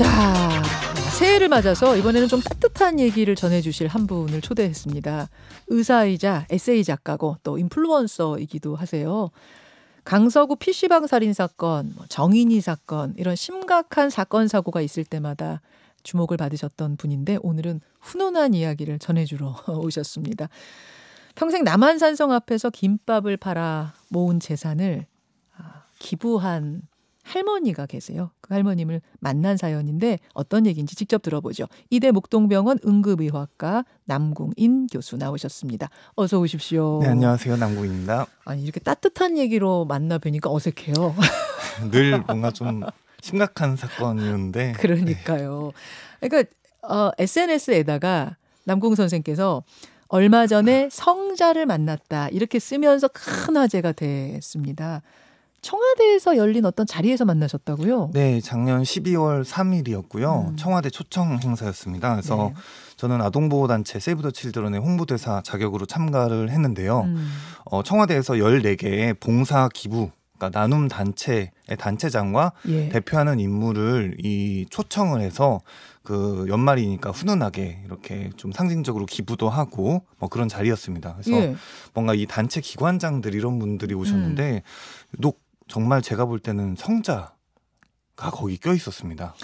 자, 새해를 맞아서 이번에는 좀 따뜻한 얘기를 전해주실 한 분을 초대했습니다. 의사이자 에세이 작가고 또 인플루언서이기도 하세요. 강서구 PC방 살인 사건, 뭐 정인이 사건 이런 심각한 사건 사고가 있을 때마다 주목을 받으셨던 분인데 오늘은 훈훈한 이야기를 전해주러 오셨습니다. 평생 남한산성 앞에서 김밥을 팔아 모은 재산을 아, 기부한 할머니가 계세요. 그 할머님을 만난 사연인데 어떤 얘기인지 직접 들어보죠. 이대 목동병원 응급의학과 남궁인 교수 나오셨습니다. 어서 오십시오. 네, 안녕하세요. 남궁입니다. 아니, 이렇게 따뜻한 얘기로 만나 뵈니까 어색해요. 늘 뭔가 좀 심각한 사건이었는데. 그러니까요. 네. 그러니까 어, SNS에다가 남궁 선생께서 얼마 전에 성자를 만났다 이렇게 쓰면서 큰 화제가 됐습니다. 청와대에서 열린 어떤 자리에서 만나셨다고요? 네, 작년 12월 3일이었고요. 음. 청와대 초청 행사였습니다. 그래서 네. 저는 아동보호단체 세이브 더 칠드런의 홍보대사 자격으로 참가를 했는데요. 음. 어, 청와대에서 14개의 봉사 기부 그러니까 나눔 단체의 단체장과 예. 대표하는 인물을 이 초청을 해서 그 연말이니까 훈훈하게 이렇게 좀 상징적으로 기부도 하고 뭐 그런 자리였습니다. 그래서 예. 뭔가 이 단체 기관장들 이런 분들이 오셨는데 음. 정말 제가 볼 때는 성자가 거기 껴 있었습니다.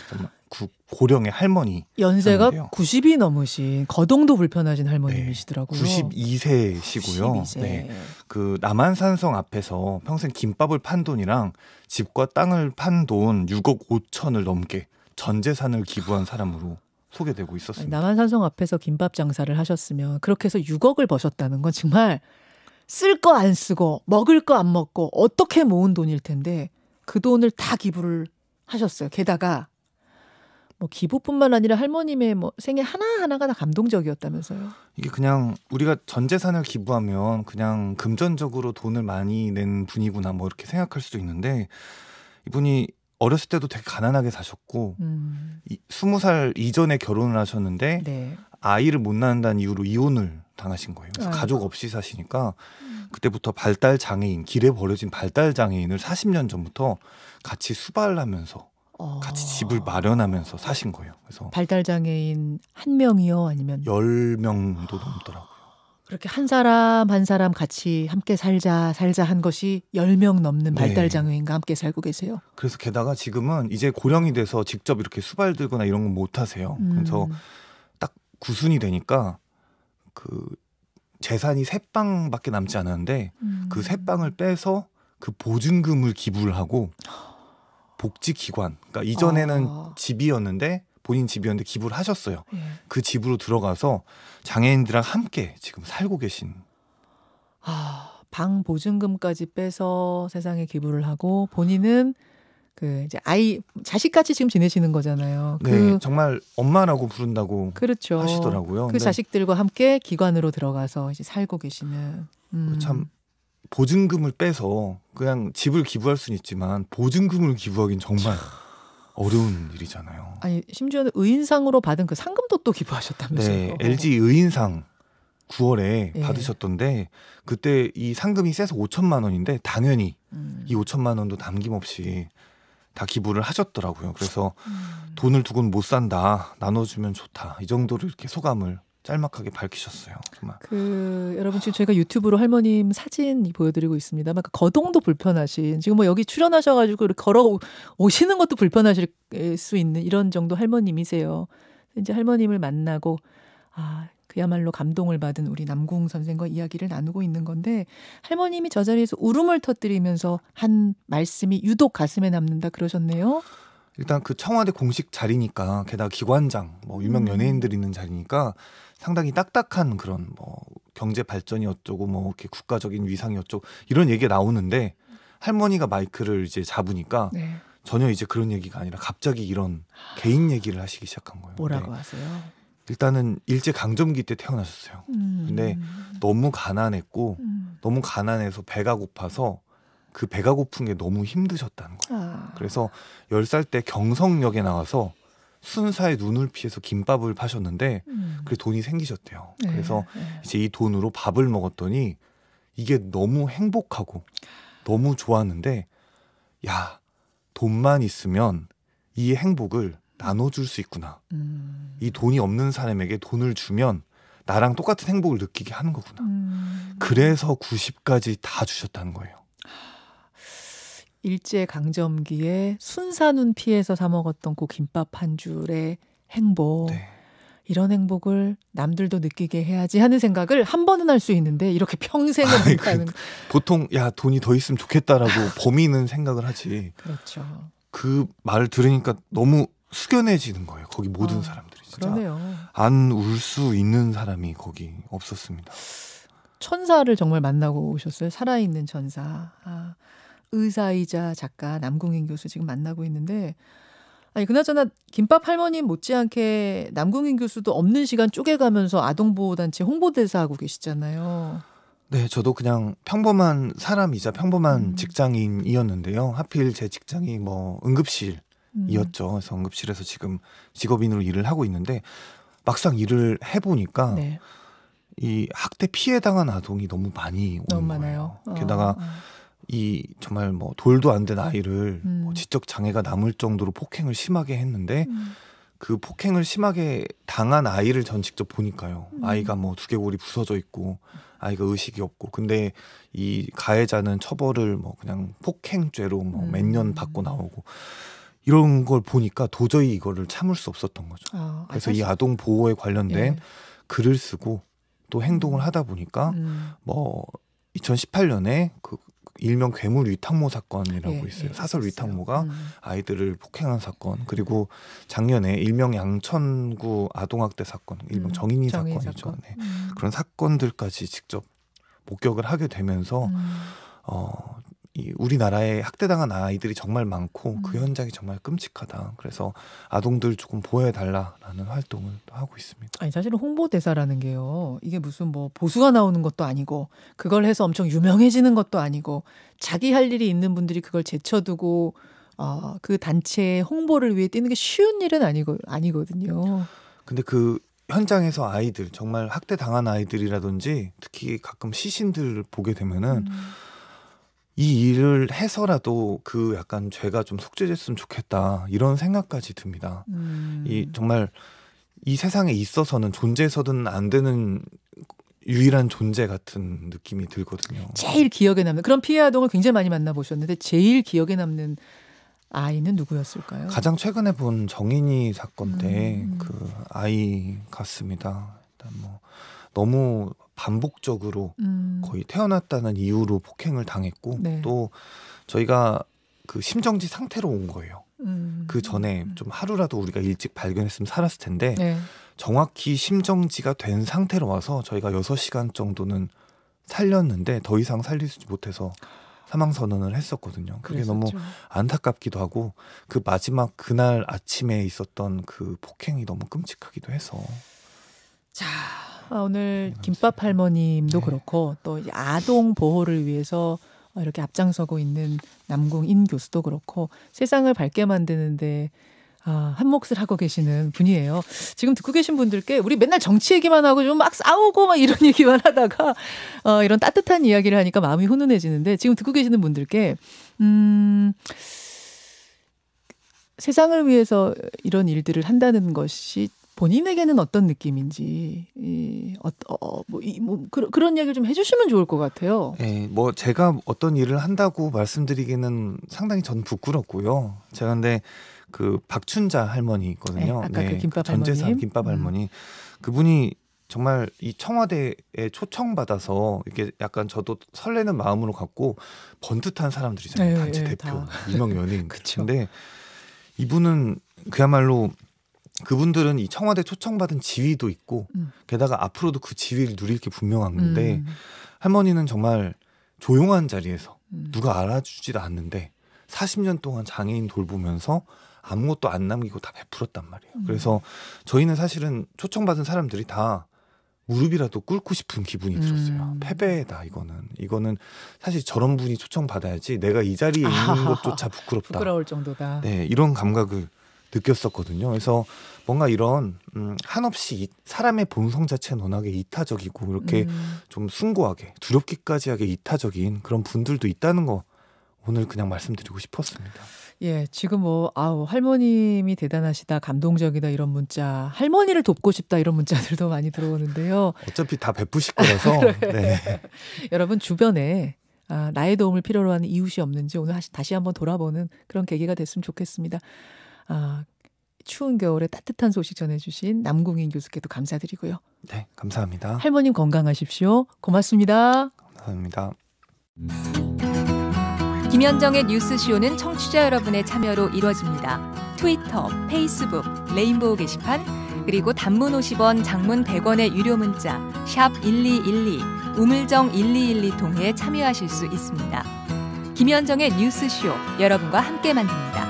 구, 고령의 할머니. 연세가 90이 넘으신 거동도 불편하신 할머님이시더라고요. 네, 92세시고요. 92세. 네. 그 남한산성 앞에서 평생 김밥을 판 돈이랑 집과 땅을 판 돈 6억 5천을 넘게 전 재산을 기부한 사람으로 소개되고 있었습니다. 남한산성 앞에서 김밥 장사를 하셨으면 그렇게 해서 6억을 버셨다는 건 정말 쓸거안 쓰고 먹을 거 안 먹고 어떻게 모은 돈일 텐데 그 돈을 다 기부를 하셨어요. 게다가 뭐 기부뿐만 아니라 할머님의 뭐 생애 하나하나가 다 감동적이었다면서요. 이게 그냥 우리가 전 재산을 기부하면 그냥 금전적으로 돈을 많이 낸 분이구나 뭐 이렇게 생각할 수도 있는데 이분이 어렸을 때도 되게 가난하게 사셨고 음. 이, 20살 이전에 결혼을 하셨는데 네. 아이를 못 낳는다는 이유로 이혼을 당하신 거예요. 그래서 가족 없이 사시니까 음. 그때부터 발달 장애인 길에 버려진 발달 장애인을 40년 전부터 같이 수발하면서 어... 같이 집을 마련하면서 사신 거예요. 그래서 발달 장애인 한 명이요, 아니면 열 명도 넘더라고요. 그렇게 한 사람 한 사람 같이 함께 살자 살자 한 것이 열 명 넘는 네. 발달 장애인과 함께 살고 계세요. 그래서 게다가 지금은 이제 고령이 돼서 직접 이렇게 수발 들거나 이런 건 못 하세요. 음. 그래서 딱 구순이 되니까 그 재산이 세 빵밖에 남지 않았는데 음. 그세 빵을 빼서 그 보증금을 기부를 하고 복지기관 그러니까 이전에는 아. 집이었는데 본인 집이었는데 기부를 하셨어요. 예. 그 집으로 들어가서 장애인들랑 함께 지금 살고 계신. 아, 방 보증금까지 빼서 세상에 기부를 하고 본인은 그 이제 아이 자식같이 지금 지내시는 거잖아요. 네, 그 네, 정말 엄마라고 부른다고 그렇죠. 하시더라고요. 그 자식들과 함께 기관으로 들어가서 이제 살고 계시는 음. 그 참 보증금을 빼서 그냥 집을 기부할 수는 있지만 보증금을 기부하기는 정말 어려운 일이잖아요. 아니 심지어는 의인상으로 받은 그 상금도 또 기부하셨다면서요? 네, LG 의인상 9월에 네. 예. 받으셨던데 그때 이 상금이 세서 5천만 원인데 당연히 음. 이 5천만 원도 남김없이 다 기부를 하셨더라고요. 그래서 음. 돈을 두고는 못 산다. 나눠주면 좋다. 이 정도로 이렇게 소감을 짤막하게 밝히셨어요. 정말. 그 여러분 지금 저희가 유튜브로 할머님 사진 보여드리고 있습니다만 그 거동도 불편하신 지금 뭐 여기 출연하셔가지고 이렇게 걸어 오시는 것도 불편하실 수 있는 이런 정도 할머님이세요. 이제 할머님을 만나고 아 그야말로 감동을 받은 우리 남궁 선생과 이야기를 나누고 있는 건데 할머님이 저 자리에서 울음을 터뜨리면서 한 말씀이 유독 가슴에 남는다 그러셨네요. 일단 그 청와대 공식 자리니까 게다가 기관장 뭐 유명 음. 연예인들 있는 자리니까 상당히 딱딱한 그런 뭐 경제 발전이 어쩌고 뭐 이렇게 국가적인 위상이 어쩌고 이런 얘기가 나오는데 할머니가 마이크를 이제 잡으니까 네. 전혀 이제 그런 얘기가 아니라 갑자기 이런 개인 얘기를 하시기 시작한 거예요. 뭐라고 네. 하세요? 일단은 일제 강점기 때 태어났었어요. 음. 근데 너무 가난했고 음. 너무 가난해서 배가 고파서 그 배가 고픈 게 너무 힘드셨다는 거예요. 아. 그래서 열 살 때 경성역에 나와서 순사의 눈을 피해서 김밥을 파셨는데 음. 그래 돈이 생기셨대요. 네, 그래서 네. 이제 이 돈으로 밥을 먹었더니 이게 너무 행복하고 너무 좋았는데 야 돈만 있으면 이 행복을 나눠줄 수 있구나. 음. 이 돈이 없는 사람에게 돈을 주면 나랑 똑같은 행복을 느끼게 하는 거구나. 음. 그래서 90까지 다 주셨다는 거예요. 일제 강점기에 순산운 피해서 사 먹었던 그 김밥 한 줄의 행복. 네. 이런 행복을 남들도 느끼게 해야지 하는 생각을 한 번은 할 수 있는데 이렇게 평생을 한다는 그, 보통 야 돈이 더 있으면 좋겠다라고 범인은 생각을 하지. 그렇죠. 그 말을 들으니까 너무 숙연해지는 거예요. 거기 모든 어. 사람들. 진짜 안울 수 있는 사람이 거기 없었습니다. 천사를 정말 만나고 오셨어요. 살아있는 천사. 아, 의사이자 작가 남궁인 교수 지금 만나고 있는데 아니 그나저나 김밥 할머님 못지않게 남궁인 교수도 없는 시간 쪼개가면서 아동보호단체 홍보대사 하고 계시잖아요. 네, 저도 그냥 평범한 사람이자 평범한 음. 직장인이었는데요. 하필 제 직장이 뭐 응급실 음. 이었죠. 그래서 응급실에서 지금 직업인으로 일을 하고 있는데 막상 일을 해보니까 네. 이 학대 피해 당한 아동이 너무 많이 오는 너무 거예요. 어, 게다가 어. 이 정말 뭐 돌도 안 된 아이를 음. 뭐 지적 장애가 남을 정도로 폭행을 심하게 했는데 음. 그 폭행을 심하게 당한 아이를 전 직접 보니까요. 음. 아이가 뭐 두개골이 부서져 있고 아이가 의식이 없고 근데 이 가해자는 처벌을 뭐 그냥 폭행죄로 뭐 몇년 음. 받고 나오고 이런 걸 보니까 도저히 이거를 참을 수 없었던 거죠. 아, 아 그래서 사실... 이 아동 보호에 관련된 예. 글을 쓰고 또 행동을 음. 하다 보니까 음. 뭐 2018년에 그 일명 괴물 위탁모 사건이라고 예, 있어요. 예, 사설 위탁모가 음. 아이들을 폭행한 사건. 그리고 작년에 일명 양천구 아동학대 사건, 일명 음, 정인이, 사건이죠. 사건. 네. 음. 그런 사건들까지 직접 목격을 하게 되면서 음. 어, 이 우리나라에 학대당한 아이들이 정말 많고 그 음. 그 현장이 정말 끔찍하다. 그래서 아동들 조금 보호해달라라는 활동을 또 하고 있습니다. 아니 사실은 홍보대사라는 게요. 이게 무슨 뭐 보수가 나오는 것도 아니고 그걸 해서 엄청 유명해지는 것도 아니고 자기 할 일이 있는 분들이 그걸 제쳐두고 어, 그 단체의 홍보를 위해 뛰는 게 쉬운 일은 아니고 아니거든요. 근데 그 현장에서 아이들 정말 학대 당한 아이들이라든지 특히 가끔 시신들을 보게 되면은 음. 이 일을 해서라도 그 약간 죄가 좀 속죄됐으면 좋겠다 이런 생각까지 듭니다. 음. 이 정말 이 세상에 있어서는 존재해서는 안 되는 유일한 존재 같은 느낌이 들거든요. 제일 기억에 남는 그런 피해 아동을 굉장히 많이 만나 보셨는데 제일 기억에 남는 아이는 누구였을까요? 가장 최근에 본 정인이 사건 때그 음. 그 아이 같습니다. 일단 뭐 너무 반복적으로 음. 거의 태어났다는 이유로 폭행을 당했고 네. 또 저희가 그 심정지 상태로 온 거예요. 음. 그 전에 음. 좀 하루라도 우리가 일찍 발견했으면 살았을 텐데 네. 정확히 심정지가 된 상태로 와서 저희가 6 시간 정도는 살렸는데 더 이상 살리지 못해서 사망 선언을 했었거든요. 그게 그랬었죠. 너무 안타깝기도 하고 그 마지막 그날 아침에 있었던 그 폭행이 너무 끔찍하기도 해서 자 아, 오늘 김밥 할머님도 네. 그렇고 또 아동 보호를 위해서 이렇게 앞장서고 있는 남궁인 교수도 그렇고 세상을 밝게 만드는데 아, 한 몫을 하고 계시는 분이에요. 지금 듣고 계신 분들께 우리 맨날 정치 얘기만 하고 좀 막 싸우고 막 이런 얘기만 하다가 어, 이런 따뜻한 이야기를 하니까 마음이 훈훈해지는데 지금 듣고 계시는 분들께 음. 세상을 위해서 이런 일들을 한다는 것이 본인에게는 어떤 느낌인지 이, 어, 어, 뭐, 이, 뭐 그, 그런 얘기를 좀 해주시면 좋을 것 같아요. 네, 뭐 제가 어떤 일을 한다고 말씀드리기는 상당히 전 부끄럽고요. 제가 근데 그 박춘자 할머니 있거든요. 네, 아까 네, 그, 그 김밥 전재산 김밥 음. 할머니 음. 그분이 정말 이 청와대에 초청받아서 이게 렇 약간 저도 설레는 마음으로 갖고 번듯한 사람들이잖아요. 에이, 네, 단체 에이, 네, 네, 대표, 다. 유명 연예인. 그렇데 이분은 그야말로 그분들은 이 청와대 초청받은 지위도 있고 음. 게다가 앞으로도 그 지위를 누릴 게 분명한 건데 음. 할머니는 정말 조용한 자리에서 음. 누가 알아주지도 않는데 40년 동안 장애인 돌보면서 아무것도 안 남기고 다 베풀었단 말이에요. 음. 그래서 저희는 사실은 초청받은 사람들이 다 무릎이라도 꿇고 싶은 기분이 들었어요. 음. 패배다 이거는. 이거는 사실 저런 분이 초청받아야지 내가 이 자리에 있는 아. 것조차 부끄럽다. 부끄러울 정도다. 네, 이런 감각을 느꼈었거든요. 그래서 뭔가 이런 음, 한없이 이, 사람의 본성 자체는 워낙에 이타적이고 이렇게 음. 좀 숭고하게 두렵기까지 하게 이타적인 그런 분들도 있다는 거 오늘 그냥 말씀드리고 싶었습니다. 예, 지금 뭐 아우 할머님이 대단하시다, 감동적이다 이런 문자, 할머니를 돕고 싶다 이런 문자들도 많이 들어오는데요. 어차피 다 베푸실 거라서. 네. 여러분 주변에 아, 나의 도움을 필요로 하는 이웃이 없는지 오늘 다시 한번 돌아보는 그런 계기가 됐으면 좋겠습니다. 아, 추운 겨울에 따뜻한 소식 전해주신 남궁인 교수께도 감사드리고요. 네, 감사합니다. 할머님 건강하십시오. 고맙습니다. 감사합니다. 김현정의 뉴스쇼는 청취자 여러분의 참여로 이루어집니다. 트위터, 페이스북, 레인보우 게시판, 그리고 단문 50원, 장문 100원의 유료 문자 샵 1212, 우물정 1212 통해 참여하실 수 있습니다. 김현정의 뉴스쇼 여러분과 함께 만듭니다.